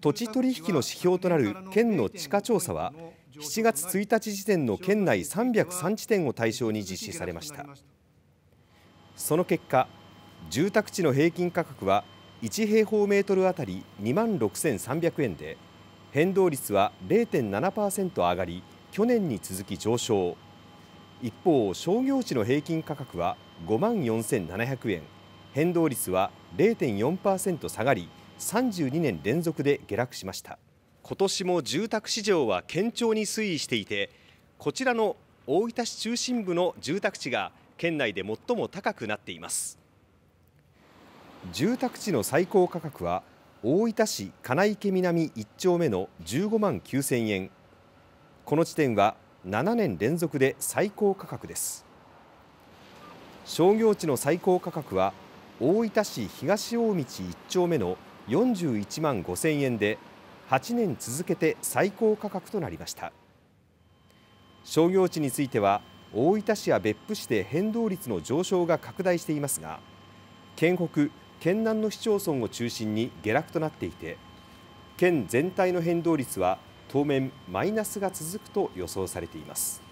土地取引の指標となる県の地価調査は7月1日時点の県内303地点を対象に実施されましたその結果住宅地の平均価格は1平方メートルあたり2万6300円で変動率は0.7%上がり去年に続き上昇一方商業地の平均価格は5万4700円変動率は0.4%下がり32年連続で下落しました今年も住宅市場は堅調に推移していてこちらの大分市中心部の住宅地が県内で最も高くなっています住宅地の最高価格は大分市金池南1丁目の15万9000円この地点は7年連続で最高価格です商業地の最高価格は大分市東大道1丁目の41万5000円で8年続けて最高価格となりました商業地については大分市や別府市で変動率の上昇が拡大していますが県北県南の市町村を中心に下落となっていて県全体の変動率は当面マイナスが続くと予想されています